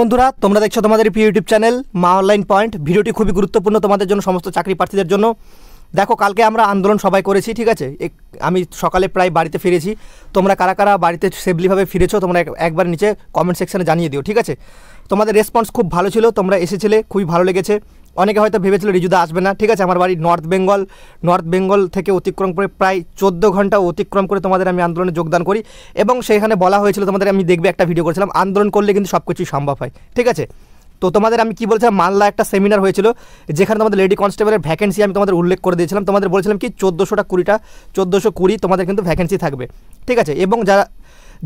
বন্ধুরা তোমরা দেখছো তোমাদের প্রিয় YouTube channel Maa online point ভিডিওটি খুবই গুরুত্বপূর্ণ তোমাদের জন্য সমস্ত চাকরি প্রার্থীদের জন্য দেখো কালকে আমরা আন্দোলন সবাই করেছি ঠিক আছে আমি সকালে প্রায় বাড়িতে ফিরেছি তোমরা কারা কারা বাড়িতে সেফলিভাবে ফিরেছো তোমরা একবার নিচে কমেন্ট সেকশানে জানিয়ে দিও ঠিক আছে তোমাদের রেসপন্স খুব ভালো ছিল তোমরা এসেছিলে খুবই ভালো লেগেছে অনেকে হয়তো ভেবেছিল রিজুদা আসবে না ঠিক আছে আমার বাড়ি নর্থ বেঙ্গল নর্থ বেঙ্গল থেকে অতিক্রম করে প্রায় চোদ্দ ঘন্টা অতিক্রম করে তোমাদের আমি আন্দোলনে যোগদান করি এবং সেখানে বলা হয়েছিল তোমাদের আমি দেখবে একটা ভিডিও করেছিলাম আন্দোলন করলে কিন্তু সব কিছুই সম্ভব হয় ঠিক আছে তো তোমাদের আমি কি বলছিলাম মালদা একটা সেমিনার হয়েছিল যেখানে তোমাদের লেডি কনস্টেবলের ভ্যাকেন্সি আমি তোমাদের উল্লেখ করে দিয়েছিলাম তোমাদের বলছিলাম কি চোদ্দোশোটা কুড়িটা চোদ্দোশো কুড়ি তোমাদের কিন্তু ভ্যাকেন্সি থাকবে ঠিক আছে এবং যারা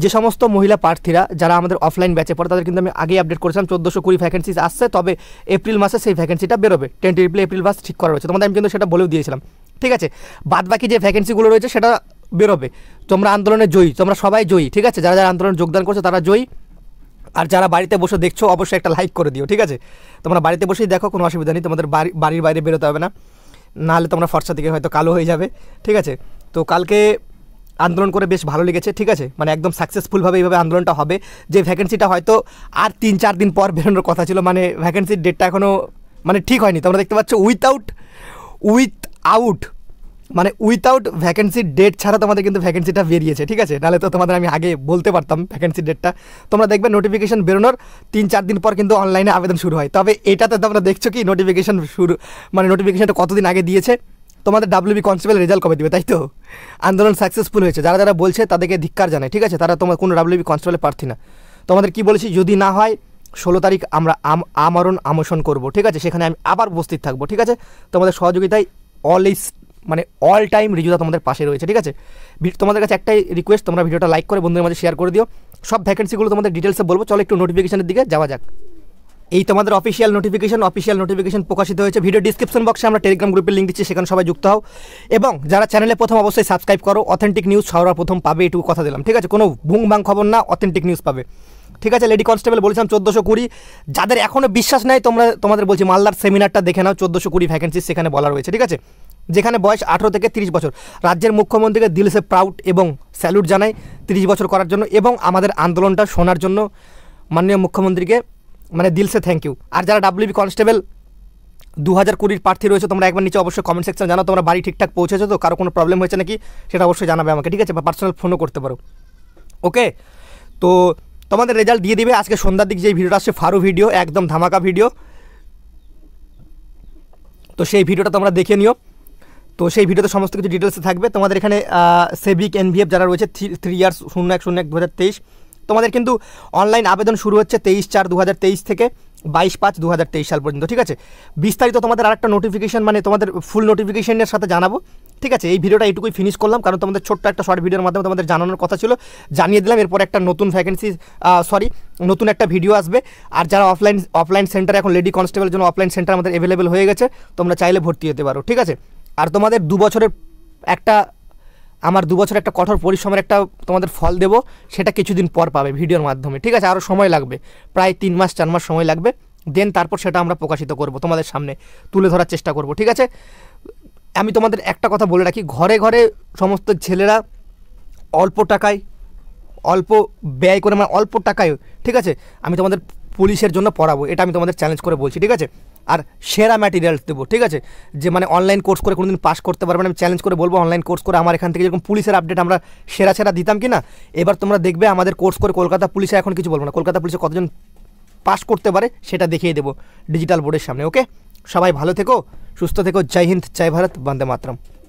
যে সমস্ত মহিলা প্রার্থীরা যারা আমাদের অফলাইন ব্যাচে পড়ে তাদের কিন্তু আমি আগেই আপডেট করেছিলাম চোদ্দোশো কুড়ি ভ্যাকেন্সিজ আসছে তবে এপ্রিল মাসে সেই ভ্যাকেন্সিটা বেরোবে টেন্টেটিভলি এপ্রিল মাস ঠিক করা রয়েছে তোমাদের আমি কিন্তু সেটা বলেও দিয়েছিলাম ঠিক আছে বাদ বাকি যে ভ্যাকেন্সিগুলো রয়েছে সেটা বেরোবে তোমরা আন্দোলনে জয়ী তোমরা সবাই জয়ী ঠিক আছে যারা যারা আন্দোলনে যোগদান করছো তারা জয়ী আর যারা বাড়িতে বসে দেখছো অবশ্যই একটা লাইক করে দিও ঠিক আছে তোমরা বাড়িতে বসেই দেখো কোনো অসুবিধা নেই তোমাদের বাড়ি বাড়ির বাইরে বেরোতে হবে না নাহলে তোমরা ফর্সা থেকে হয়তো কালো হয়ে যাবে ঠিক আছে তো কালকে আন্দোলন করে বেশ ভালো লেগেছে ঠিক আছে মানে একদম সাকসেসফুলভাবে এইভাবে আন্দোলনটা হবে যে ভ্যাকেন্সিটা হয়তো আর তিন চার দিন পর বেরোনোর কথা ছিল মানে ভ্যাকেন্সির ডেটটা এখনও মানে ঠিক হয়নি তোমরা দেখতে পাচ্ছ উইথআউট উইথ আউট মানে উইথআউট ভ্যাকেন্সির ডেট ছাড়া তোমাদের কিন্তু ভ্যাকেন্সিটা বেরিয়েছে ঠিক আছে নাহলে তো তোমাদের আমি আগে বলতে পারতাম ভ্যাকেন্সির ডেটটা তোমরা দেখবে নোটিফিকেশন বেরোনোর তিন চার দিন পর কিন্তু অনলাইনে আবেদন শুরু হয় তবে এটাতে তোমরা দেখছো কি নোটিফিকেশন শুরু মানে নোটিফিকেশনটা কতদিন আগে দিয়েছে তোমাদের বি কনস্টেবল রেজাল্ট কবে দেবে তাই তো আন্দোলন সাকসেসফুল হয়েছে যারা যারা বলছে তাদেরকে ধিক্কার জানায় ঠিক আছে তারা তোমার কোনো ডাব্লিউবি কনস্টেবলের প্রার্থী না তোমাদের কি বলেছি যদি না হয় ষোলো তারিখ আমরা আমরণ আমোশন করব ঠিক আছে সেখানে আমি আবার উপস্থিত থাকবো ঠিক আছে তোমাদের সহযোগিতায় অল ইস মানে অল টাইম রিজুদা তোমাদের পাশে রয়েছে ঠিক আছে তোমাদের কাছে একটাই রিকোয়েস্ট তোমরা ভিডিওটা লাইক করে বন্ধুদের মাঝে শেয়ার করে দিও সব ভ্যাকেন্সিগুলো তোমাদের ডিটেলসে বলবো চলো একটু নোটিফিকেশনের দিকে যাওয়া যাক এই তোমাদের অফিসিয়াল নোটিফিকেশন অফিসিয়াল নোটিফিকেশন প্রকাশিত হয়েছে ভিডিও ডিসক্রিপশন বক্সে আমরা টেলিগ্রাম গ্রুপের লিঙ্ক দিচ্ছি সেখানে সবাই যুক্ত হও এবং যারা চ্যানেলে প্রথম অবশ্যই সাবস্ক্রাইব করো অথেন্টিক নিউজ সবার প্রথম পাবে এটুকু কথা দিলাম ঠিক আছে কোনো ভুং ভাং খবর না অথেন্টিক নিউজ পাবে ঠিক আছে লেডি কনস্টেবল বলেছিলাম চোদ্দোশো কুড়ি যাদের এখনও বিশ্বাস নাই তোমরা তোমাদের বলছি মালদার সেমিনারটা দেখে নাও চোদ্দোশো কুড়ি ভ্যাকেন্সি সেখানে বলা রয়েছে ঠিক আছে যেখানে বয়স আঠেরো থেকে তিরিশ বছর রাজ্যের মুখ্যমন্ত্রীকে দিলসে প্রাউড এবং স্যালুট জানাই তিরিশ বছর করার জন্য এবং আমাদের আন্দোলনটা শোনার জন্য মাননীয় মুখ্যমন্ত্রীকে মানে দিলসে থ্যাংক ইউ আর যারা ডাব্লিউবি কনস্টেবল দু হাজার কুড়ির প্রার্থী রয়েছে তোমরা একবার নিচে অবশ্যই কমেন্ট সেকশন জানো তোমরা বাড়ি ঠিকঠাক পৌঁছেছো তো কারো কোনো প্রবলেম হয়েছে নাকি সেটা অবশ্যই জানাবে আমাকে ঠিক আছে বা পার্সোনাল ফোনও করতে পারো ওকে তো তোমাদের রেজাল্ট দিয়ে দিবে আজকে সন্ধ্যার দিক যে ভিডিওটা আসছে ফারু ভিডিও একদম ধামাকা ভিডিও তো সেই ভিডিওটা তোমরা দেখে নিও তো সেই ভিডিওতে সমস্ত কিছু ডিটেলসে থাকবে তোমাদের এখানে সেভিক এনভিএফ যারা রয়েছে থ্রি থ্রি ইয়ার্স শূন্য এক শূন্য এক দু হাজার তেইশ তোমাদের কিন্তু অনলাইন আবেদন শুরু হচ্ছে তেইশ চার দু থেকে বাইশ পাঁচ দু সাল পর্যন্ত ঠিক আছে বিস্তারিত তোমাদের আরেকটা নোটিফিকেশান মানে তোমাদের ফুল নোটিফিকেশানের সাথে জানাবো ঠিক আছে এই ভিডিওটা এইটুকুই ফিনিশ করলাম কারণ তোমাদের ছোট্ট একটা শর্ট ভিডিওর মাধ্যমে তোমাদের জানানোর কথা ছিল জানিয়ে দিলাম এরপর একটা নতুন ভ্যাকেন্সি সরি নতুন একটা ভিডিও আসবে আর যারা অফলাইন অফলাইন সেন্টার এখন লেডি কনস্টেবলের জন্য অফলাইন সেন্টার আমাদের অ্যাভেলেবেল হয়ে গেছে তোমরা চাইলে ভর্তি হতে পারো ঠিক আছে আর তোমাদের দু বছরের একটা আমার দু বছর একটা কঠোর পরিশ্রমের একটা তোমাদের ফল দেবো সেটা কিছুদিন পর পাবে ভিডিওর মাধ্যমে ঠিক আছে আরও সময় লাগবে প্রায় তিন মাস চার মাস সময় লাগবে দেন তারপর সেটা আমরা প্রকাশিত করব তোমাদের সামনে তুলে ধরার চেষ্টা করব ঠিক আছে আমি তোমাদের একটা কথা বলে রাখি ঘরে ঘরে সমস্ত ছেলেরা অল্প টাকায় অল্প ব্যয় করে মানে অল্প টাকায় ঠিক আছে আমি তোমাদের পুলিশের জন্য পড়াবো এটা আমি তোমাদের চ্যালেঞ্জ করে বলছি ঠিক আছে আর সেরা ম্যাটেরিয়ালস দেবো ঠিক আছে যে মানে অনলাইন কোর্স করে কোনোদিন পাস করতে পারবে না আমি চ্যালেঞ্জ করে বলবো অনলাইন কোর্স করে আমার এখান থেকে যেরকম পুলিশের আপডেট আমরা সেরা সেরা দিতাম কি না এবার তোমরা দেখবে আমাদের কোর্স করে কলকাতা পুলিশে এখন কিছু বলবো না কলকাতা পুলিশে কতজন পাস করতে পারে সেটা দেখিয়ে দেবো ডিজিটাল বোর্ডের সামনে ওকে সবাই ভালো থেকো সুস্থ থেকো জয় হিন্দ জয় ভারত বন্দে মাতরম